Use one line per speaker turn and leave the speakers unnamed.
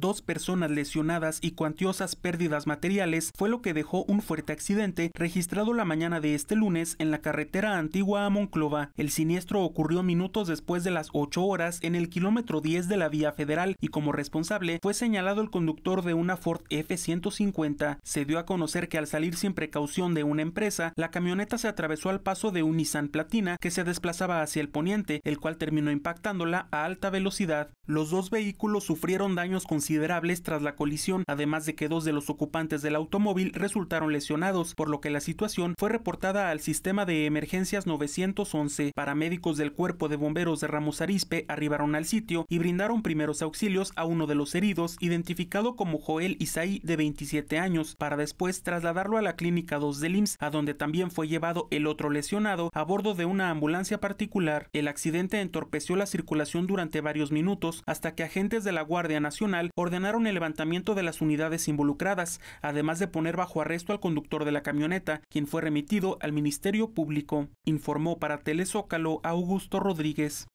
dos personas lesionadas y cuantiosas pérdidas materiales fue lo que dejó un fuerte accidente registrado la mañana de este lunes en la carretera antigua a Monclova. El siniestro ocurrió minutos después de las 8 horas en el kilómetro 10 de la vía federal y como responsable fue señalado el conductor de una Ford F-150. Se dio a conocer que al salir sin precaución de una empresa, la camioneta se atravesó al paso de un Nissan Platina que se desplazaba hacia el poniente, el cual terminó impactándola a alta velocidad. Los dos vehículos sufrieron daños con considerables tras la colisión, además de que dos de los ocupantes del automóvil resultaron lesionados, por lo que la situación fue reportada al sistema de emergencias 911. Paramédicos del cuerpo de bomberos de Ramos Arispe arribaron al sitio y brindaron primeros auxilios a uno de los heridos, identificado como Joel Isaí de 27 años, para después trasladarlo a la clínica 2 del IMSS, a donde también fue llevado el otro lesionado a bordo de una ambulancia particular. El accidente entorpeció la circulación durante varios minutos hasta que agentes de la Guardia Nacional ordenaron el levantamiento de las unidades involucradas, además de poner bajo arresto al conductor de la camioneta, quien fue remitido al Ministerio Público, informó para Telezócalo Augusto Rodríguez.